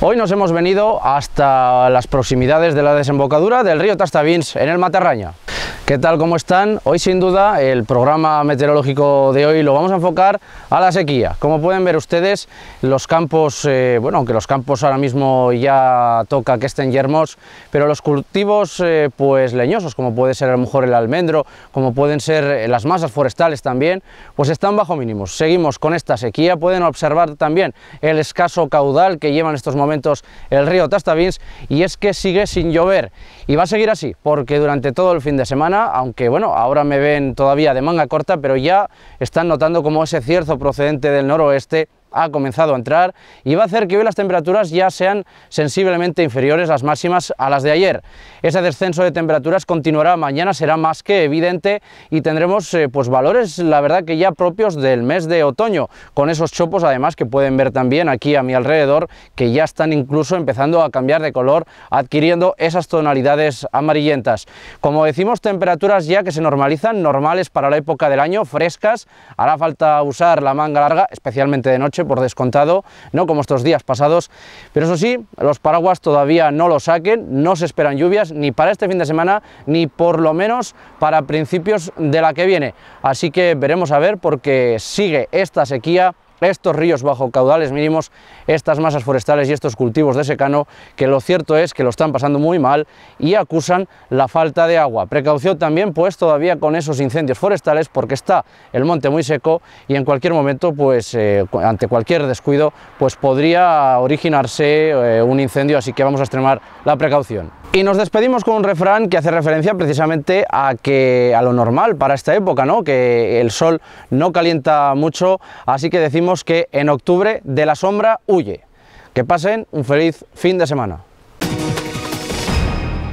Hoy nos hemos venido hasta las proximidades de la desembocadura del río Tastavins, en el Matarraña. ¿Qué tal? ¿Cómo están? Hoy sin duda el programa meteorológico de hoy lo vamos a enfocar a la sequía. Como pueden ver ustedes, los campos, eh, bueno, aunque los campos ahora mismo ya toca que estén yermos, pero los cultivos eh, pues leñosos, como puede ser a lo mejor el almendro, como pueden ser eh, las masas forestales también, pues están bajo mínimos. Seguimos con esta sequía, pueden observar también el escaso caudal que lleva en estos momentos el río Tastavins y es que sigue sin llover y va a seguir así porque durante todo el fin de semana aunque bueno, ahora me ven todavía de manga corta, pero ya están notando cómo ese cierzo procedente del noroeste ha comenzado a entrar y va a hacer que hoy las temperaturas ya sean sensiblemente inferiores las máximas a las de ayer. Ese descenso de temperaturas continuará mañana, será más que evidente y tendremos eh, pues valores, la verdad que ya propios del mes de otoño, con esos chopos además que pueden ver también aquí a mi alrededor que ya están incluso empezando a cambiar de color, adquiriendo esas tonalidades amarillentas. Como decimos, temperaturas ya que se normalizan, normales para la época del año, frescas, hará falta usar la manga larga, especialmente de noche por descontado, no como estos días pasados. Pero eso sí, los paraguas todavía no lo saquen, no se esperan lluvias ni para este fin de semana, ni por lo menos para principios de la que viene. Así que veremos a ver porque sigue esta sequía estos ríos bajo caudales mínimos, estas masas forestales y estos cultivos de secano, que lo cierto es que lo están pasando muy mal y acusan la falta de agua. Precaución también pues todavía con esos incendios forestales porque está el monte muy seco y en cualquier momento pues eh, ante cualquier descuido pues podría originarse eh, un incendio, así que vamos a extremar la precaución. Y nos despedimos con un refrán que hace referencia precisamente a que a lo normal para esta época, ¿no? que el sol no calienta mucho, así que decimos que en octubre de la sombra huye. Que pasen un feliz fin de semana.